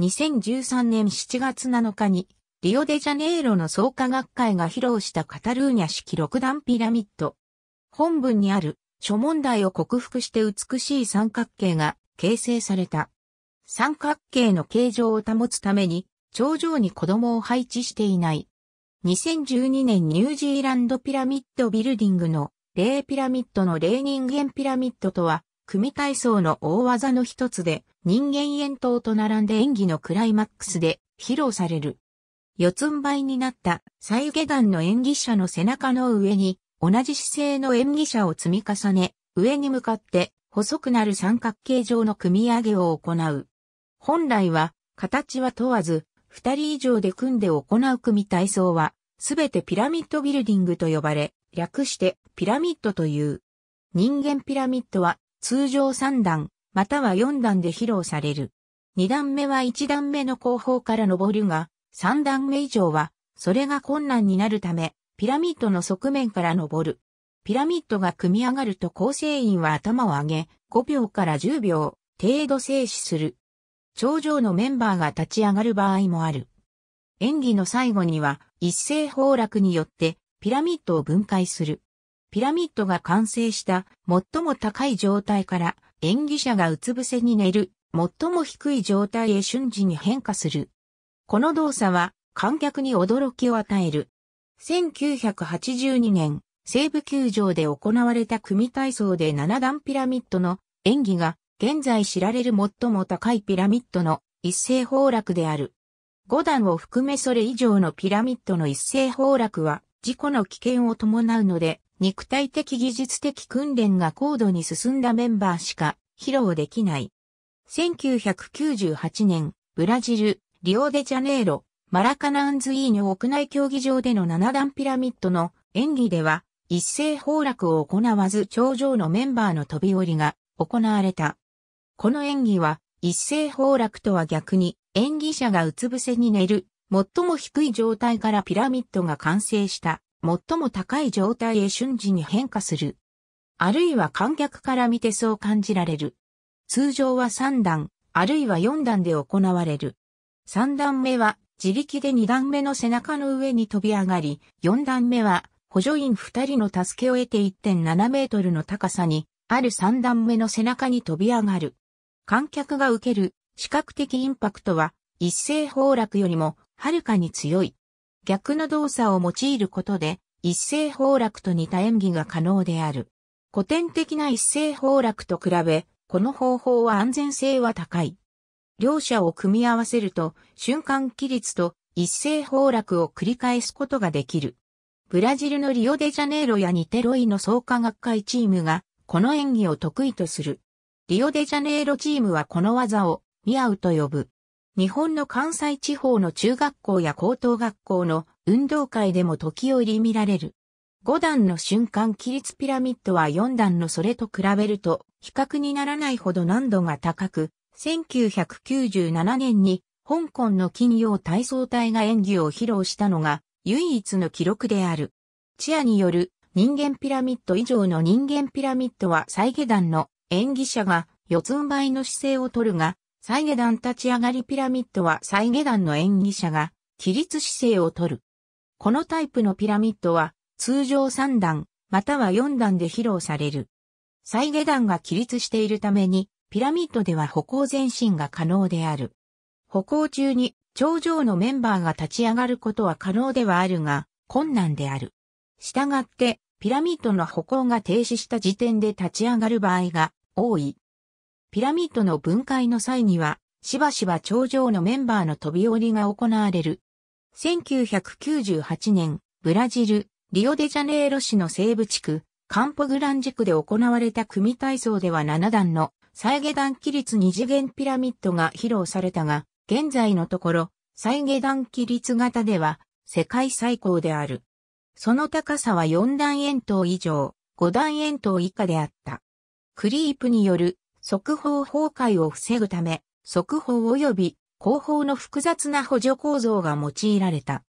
2013年7月7日に、リオデジャネイロの創価学会が披露したカタルーニャ式六段ピラミッド。本文にある諸問題を克服して美しい三角形が形成された。三角形の形状を保つために、頂上に子供を配置していない。2012年ニュージーランドピラミッドビルディングの、霊ピラミッドの霊人間ピラミッドとは組体操の大技の一つで、人間円筒と並んで演技のクライマックスで披露される。四つん這いになった左右下段の演技者の背中の上に、同じ姿勢の演技者を積み重ね、上に向かって細くなる三角形状の組み上げを行う。本来は、形は問わず、二人以上で組んで行う組体操は、すべてピラミッドビルディングと呼ばれ、略してピラミッドという。人間ピラミッドは通常3段、または4段で披露される。2段目は1段目の後方から登るが、3段目以上は、それが困難になるため、ピラミッドの側面から登る。ピラミッドが組み上がると構成員は頭を上げ、5秒から10秒、程度静止する。頂上のメンバーが立ち上がる場合もある。演技の最後には、一斉崩落によって、ピラミッドを分解する。ピラミッドが完成した最も高い状態から演技者がうつ伏せに寝る最も低い状態へ瞬時に変化する。この動作は観客に驚きを与える。1982年、西部球場で行われた組体操で7段ピラミッドの演技が現在知られる最も高いピラミッドの一斉崩落である。5段を含めそれ以上のピラミッドの一斉崩落は事故の危険を伴うので肉体的技術的訓練が高度に進んだメンバーしか披露できない。1998年、ブラジル、リオデジャネイロ、マラカナンズイーニョ屋内競技場での7段ピラミッドの演技では、一斉崩落を行わず頂上のメンバーの飛び降りが行われた。この演技は、一斉崩落とは逆に、演技者がうつ伏せに寝る、最も低い状態からピラミッドが完成した最も高い状態へ瞬時に変化する。あるいは観客から見てそう感じられる。通常は3段、あるいは4段で行われる。3段目は自力で2段目の背中の上に飛び上がり、4段目は補助員2人の助けを得て1.7メートルの高さに、ある3段目の背中に飛び上がる。観客が受ける視覚的インパクトは一斉崩落よりもはるかに強い。逆の動作を用いることで、一斉崩落と似た演技が可能である。古典的な一斉崩落と比べ、この方法は安全性は高い。両者を組み合わせると、瞬間起立と一斉崩落を繰り返すことができる。ブラジルのリオデジャネイロやニテロイの創価学会チームが、この演技を得意とする。リオデジャネイロチームはこの技を、ミアウと呼ぶ。日本の関西地方の中学校や高等学校の運動会でも時折見られる。5段の瞬間起立ピラミッドは4段のそれと比べると比較にならないほど難度が高く、1997年に香港の金曜体操隊が演技を披露したのが唯一の記録である。チアによる人間ピラミッド以上の人間ピラミッドは再下段の演技者が四つん這いの姿勢をとるが、再下段立ち上がりピラミッドは再下段の演技者が起立姿勢をとる。このタイプのピラミッドは通常3段または4段で披露される。再下段が起立しているためにピラミッドでは歩行前進が可能である。歩行中に頂上のメンバーが立ち上がることは可能ではあるが困難である。したがってピラミッドの歩行が停止した時点で立ち上がる場合が多い。ピラミッドの分解の際には、しばしば頂上のメンバーの飛び降りが行われる。1998年、ブラジル、リオデジャネイロ市の西部地区、カンポグランジ区で行われた組体操では7段の再下段起立二次元ピラミッドが披露されたが、現在のところ、再下段起立型では世界最高である。その高さは4段円筒以上、5段円筒以下であった。クリープによる速報崩壊を防ぐため、速報及び後方の複雑な補助構造が用いられた。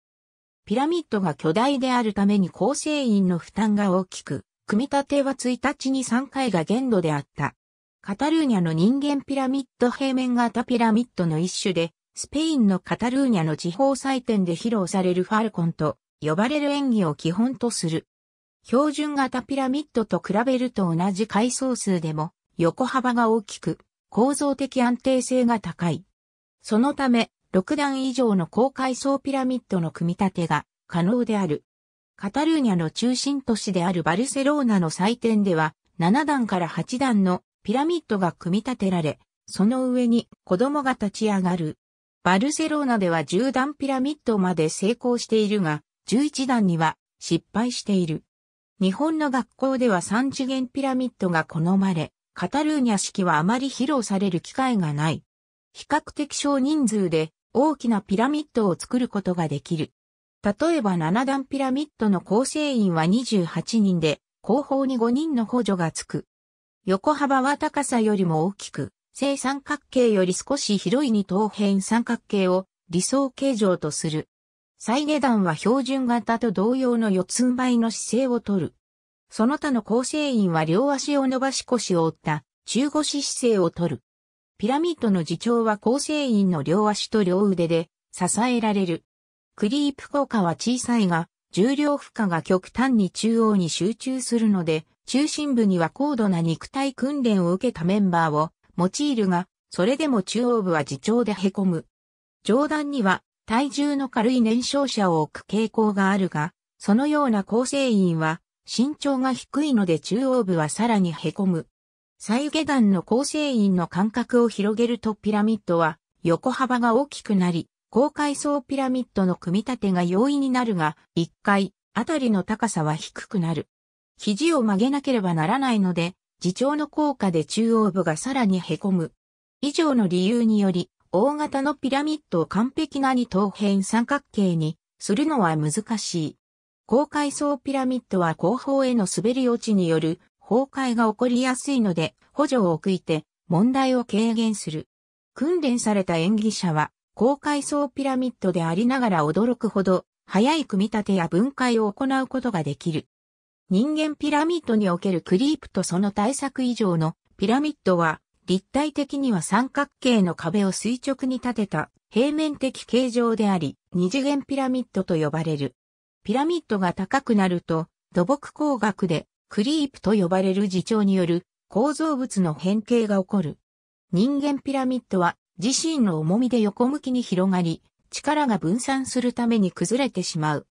ピラミッドが巨大であるために構成員の負担が大きく、組み立ては1日に3回が限度であった。カタルーニャの人間ピラミッド平面型ピラミッドの一種で、スペインのカタルーニャの地方祭典で披露されるファルコンと呼ばれる演技を基本とする。標準型ピラミッドと比べると同じ階層数でも横幅が大きく、構造的安定性が高い。そのため、6段以上の高階層ピラミッドの組み立てが可能である。カタルーニャの中心都市であるバルセローナの祭典では、7段から8段のピラミッドが組み立てられ、その上に子供が立ち上がる。バルセローナでは10段ピラミッドまで成功しているが、11段には失敗している。日本の学校では3次元ピラミッドが好まれ、カタルーニャ式はあまり披露される機会がない。比較的少人数で大きなピラミッドを作ることができる。例えば7段ピラミッドの構成員は28人で、後方に5人の補助がつく。横幅は高さよりも大きく、正三角形より少し広い二等辺三角形を理想形状とする。最下段は標準型と同様の四つん這いの姿勢をとる。その他の構成員は両足を伸ばし腰を折った中腰姿勢をとる。ピラミッドの自重は構成員の両足と両腕で支えられる。クリープ効果は小さいが、重量負荷が極端に中央に集中するので、中心部には高度な肉体訓練を受けたメンバーを用いるが、それでも中央部は自重で凹む。上段には体重の軽い燃焼者を置く傾向があるが、そのような構成員は身長が低いので中央部はさらに凹む。左右下段の構成員の間隔を広げるとピラミッドは横幅が大きくなり、高階層ピラミッドの組み立てが容易になるが、1階あたりの高さは低くなる。肘を曲げなければならないので、自重の効果で中央部がさらに凹む。以上の理由により、大型のピラミッドを完璧な二等辺三角形にするのは難しい。高階層ピラミッドは後方への滑り落ちによる崩壊が起こりやすいので補助を置いて問題を軽減する。訓練された演技者は高階層ピラミッドでありながら驚くほど早い組み立てや分解を行うことができる。人間ピラミッドにおけるクリープとその対策以上のピラミッドは立体的には三角形の壁を垂直に立てた平面的形状であり二次元ピラミッドと呼ばれる。ピラミッドが高くなると、土木工学でクリープと呼ばれる事象による構造物の変形が起こる。人間ピラミッドは自身の重みで横向きに広がり、力が分散するために崩れてしまう。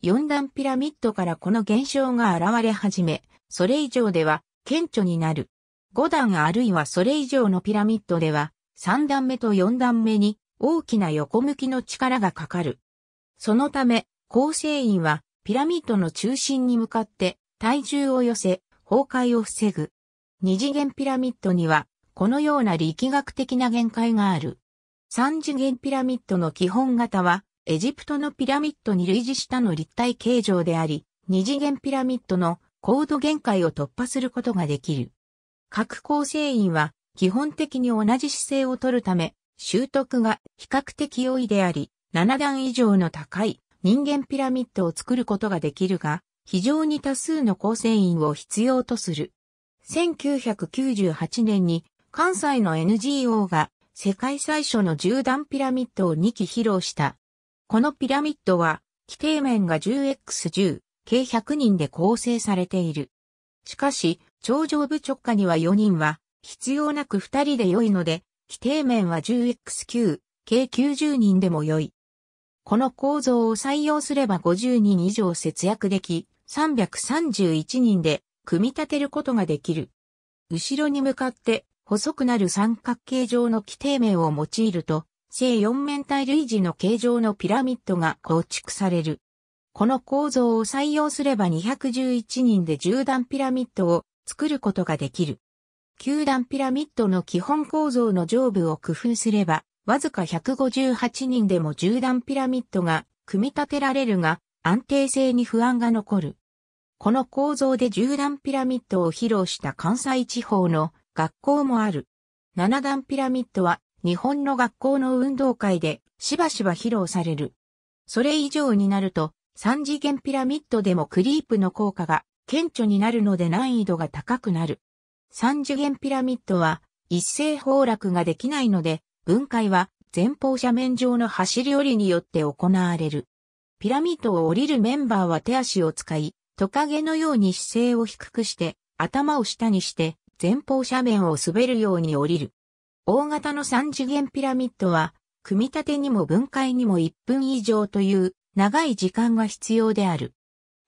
四段ピラミッドからこの現象が現れ始め、それ以上では顕著になる。五段あるいはそれ以上のピラミッドでは、三段目と四段目に大きな横向きの力がかかる。そのため、構成員はピラミッドの中心に向かって体重を寄せ崩壊を防ぐ。二次元ピラミッドにはこのような力学的な限界がある。三次元ピラミッドの基本型はエジプトのピラミッドに類似したの立体形状であり、二次元ピラミッドの高度限界を突破することができる。各構成員は基本的に同じ姿勢をとるため、習得が比較的容易であり、7段以上の高い人間ピラミッドを作ることができるが、非常に多数の構成員を必要とする。1998年に関西の NGO が世界最初の10段ピラミッドを2基披露した。このピラミッドは、規定面が 10x10、計100人で構成されている。しかし、頂上部直下には4人は、必要なく2人で良いので、規定面は 10x9、計90人でも良い。この構造を採用すれば50人以上節約でき、331人で組み立てることができる。後ろに向かって細くなる三角形状の規定面を用いると、正四面体類似の形状のピラミッドが構築される。この構造を採用すれば211人で10段ピラミッドを作ることができる。9段ピラミッドの基本構造の上部を工夫すれば、わずか158人でも10段ピラミッドが組み立てられるが、安定性に不安が残る。この構造で10段ピラミッドを披露した関西地方の学校もある。7段ピラミッドは日本の学校の運動会でしばしば披露される。それ以上になると3次元ピラミッドでもクリープの効果が顕著になるので難易度が高くなる。3次元ピラミッドは一斉崩落ができないので分解は前方斜面上の走り降りによって行われる。ピラミッドを降りるメンバーは手足を使い、トカゲのように姿勢を低くして、頭を下にして、前方斜面を滑るように降りる。大型の三次元ピラミッドは、組み立てにも分解にも1分以上という長い時間が必要である。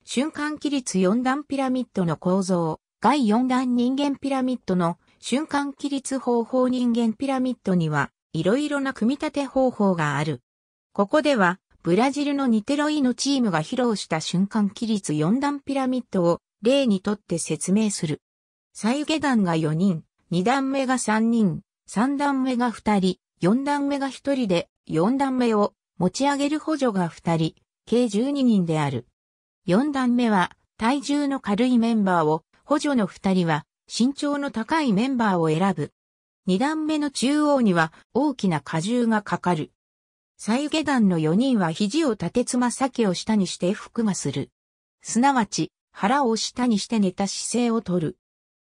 瞬間起立四段ピラミッドの構造、外四段人間ピラミッドの瞬間起立方法人間ピラミッドにはいろいろな組み立て方法がある。ここでは、ブラジルのニテロイのチームが披露した瞬間起立4段ピラミッドを例にとって説明する。左右下段が4人、2段目が3人、3段目が2人、4段目が1人で、4段目を持ち上げる補助が2人、計12人である。4段目は体重の軽いメンバーを、補助の2人は身長の高いメンバーを選ぶ。二段目の中央には大きな荷重がかかる。再下段の4人は肘を立てつま先を下にして腹がする。すなわち、腹を下にして寝た姿勢をとる。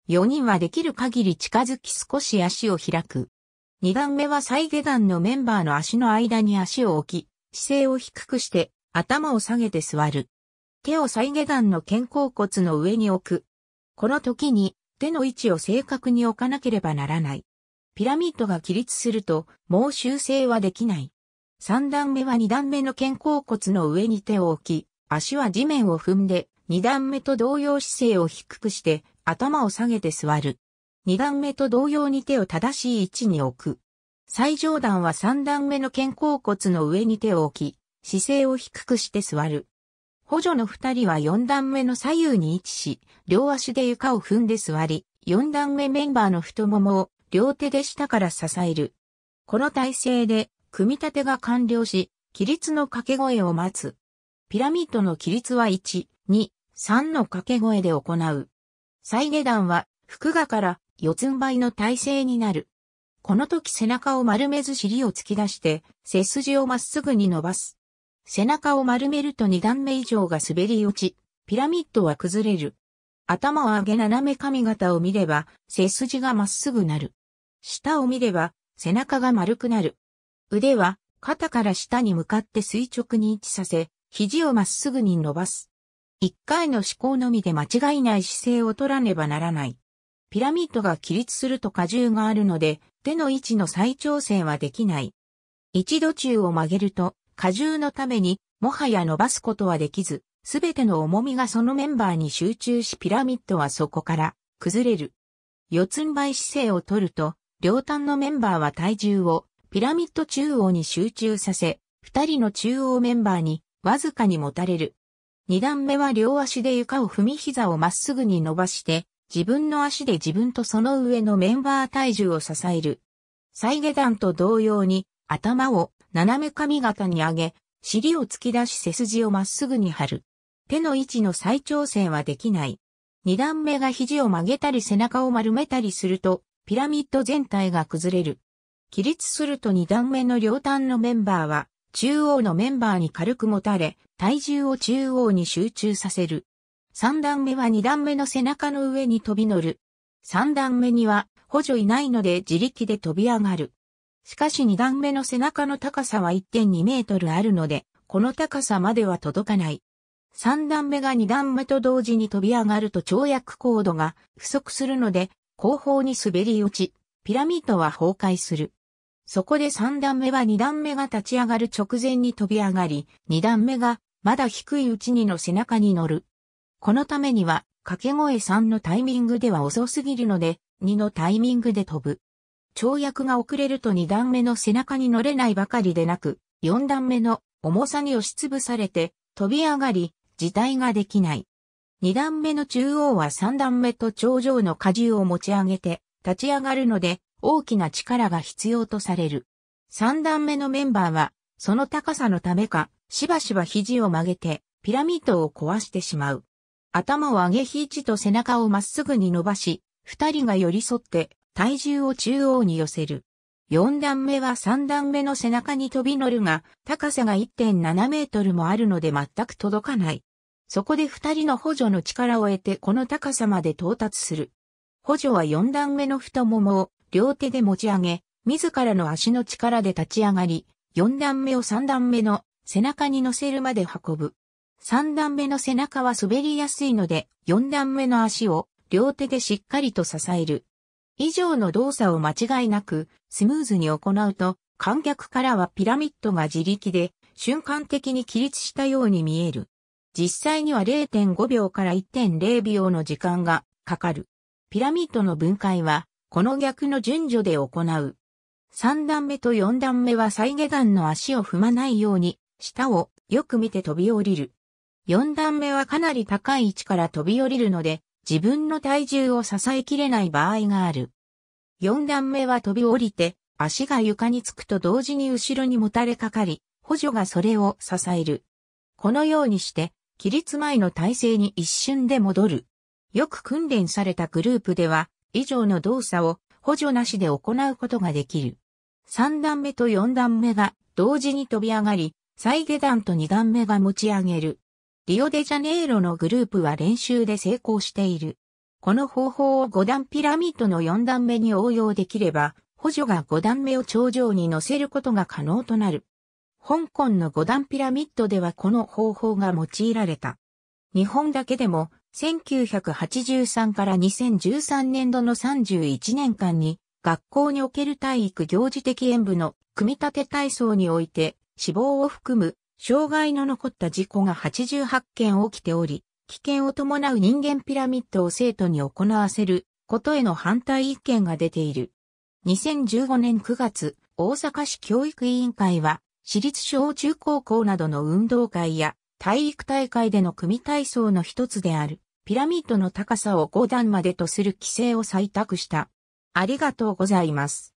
4人はできる限り近づき少し足を開く。2段目は再下段のメンバーの足の間に足を置き、姿勢を低くして頭を下げて座る。手を再下段の肩甲骨の上に置く。この時に手の位置を正確に置かなければならない。ピラミッドが起立すると、もう修正はできない。三段目は二段目の肩甲骨の上に手を置き、足は地面を踏んで、二段目と同様姿勢を低くして、頭を下げて座る。二段目と同様に手を正しい位置に置く。最上段は三段目の肩甲骨の上に手を置き、姿勢を低くして座る。補助の二人は四段目の左右に位置し、両足で床を踏んで座り、四段目メンバーの太ももを両手で下から支える。この体勢で、組み立てが完了し、規律の掛け声を待つ。ピラミッドの規律は1、2、3の掛け声で行う。再下段は、腹がから四つん這いの体勢になる。この時背中を丸めず尻を突き出して、背筋をまっすぐに伸ばす。背中を丸めると2段目以上が滑り落ち、ピラミッドは崩れる。頭を上げ斜め髪型を見れば、背筋がまっすぐなる。下を見れば背中が丸くなる。腕は肩から下に向かって垂直に位置させ、肘をまっすぐに伸ばす。一回の思考のみで間違いない姿勢を取らねばならない。ピラミッドが起立すると荷重があるので、手の位置の再調整はできない。一度中を曲げると、荷重のために、もはや伸ばすことはできず、すべての重みがそのメンバーに集中しピラミッドはそこから崩れる。四つん這い姿勢を取ると、両端のメンバーは体重をピラミッド中央に集中させ、二人の中央メンバーにわずかにもたれる。二段目は両足で床を踏み膝をまっすぐに伸ばして、自分の足で自分とその上のメンバー体重を支える。再下段と同様に、頭を斜め髪型に上げ、尻を突き出し背筋をまっすぐに張る。手の位置の再調整はできない。二段目が肘を曲げたり背中を丸めたりすると、ピラミッド全体が崩れる。起立すると2段目の両端のメンバーは、中央のメンバーに軽く持たれ、体重を中央に集中させる。3段目は2段目の背中の上に飛び乗る。3段目には補助いないので自力で飛び上がる。しかし2段目の背中の高さは1.2メートルあるので、この高さまでは届かない。3段目が2段目と同時に飛び上がると跳躍高度が不足するので、後方に滑り落ち、ピラミッドは崩壊する。そこで三段目は二段目が立ち上がる直前に飛び上がり、二段目がまだ低いうちにの背中に乗る。このためには掛け声3のタイミングでは遅すぎるので、2のタイミングで飛ぶ。跳躍が遅れると2段目の背中に乗れないばかりでなく、4段目の重さに押しつぶされて飛び上がり、自体ができない。二段目の中央は三段目と頂上の荷重を持ち上げて立ち上がるので大きな力が必要とされる。三段目のメンバーはその高さのためかしばしば肘を曲げてピラミッドを壊してしまう。頭を上げ肘と背中をまっすぐに伸ばし、二人が寄り添って体重を中央に寄せる。四段目は三段目の背中に飛び乗るが、高さが1.7メートルもあるので全く届かない。そこで二人の補助の力を得てこの高さまで到達する。補助は四段目の太ももを両手で持ち上げ、自らの足の力で立ち上がり、四段目を三段目の背中に乗せるまで運ぶ。三段目の背中は滑りやすいので、四段目の足を両手でしっかりと支える。以上の動作を間違いなくスムーズに行うと、観客からはピラミッドが自力で瞬間的に起立したように見える。実際には0.5秒から1.0秒の時間がかかる。ピラミッドの分解は、この逆の順序で行う。3段目と4段目は再下段の足を踏まないように、下をよく見て飛び降りる。4段目はかなり高い位置から飛び降りるので、自分の体重を支えきれない場合がある。4段目は飛び降りて、足が床につくと同時に後ろにもたれかかり、補助がそれを支える。このようにして、起立前の体制に一瞬で戻る。よく訓練されたグループでは、以上の動作を補助なしで行うことができる。3段目と4段目が同時に飛び上がり、再下段と2段目が持ち上げる。リオデジャネイロのグループは練習で成功している。この方法を5段ピラミッドの4段目に応用できれば、補助が5段目を頂上に乗せることが可能となる。香港の五段ピラミッドではこの方法が用いられた。日本だけでも1983から2013年度の31年間に学校における体育行事的演舞の組み立て体操において死亡を含む障害の残った事故が88件起きており、危険を伴う人間ピラミッドを生徒に行わせることへの反対意見が出ている。2015年9月、大阪市教育委員会は私立小中高校などの運動会や体育大会での組体操の一つである、ピラミッドの高さを5段までとする規制を採択した。ありがとうございます。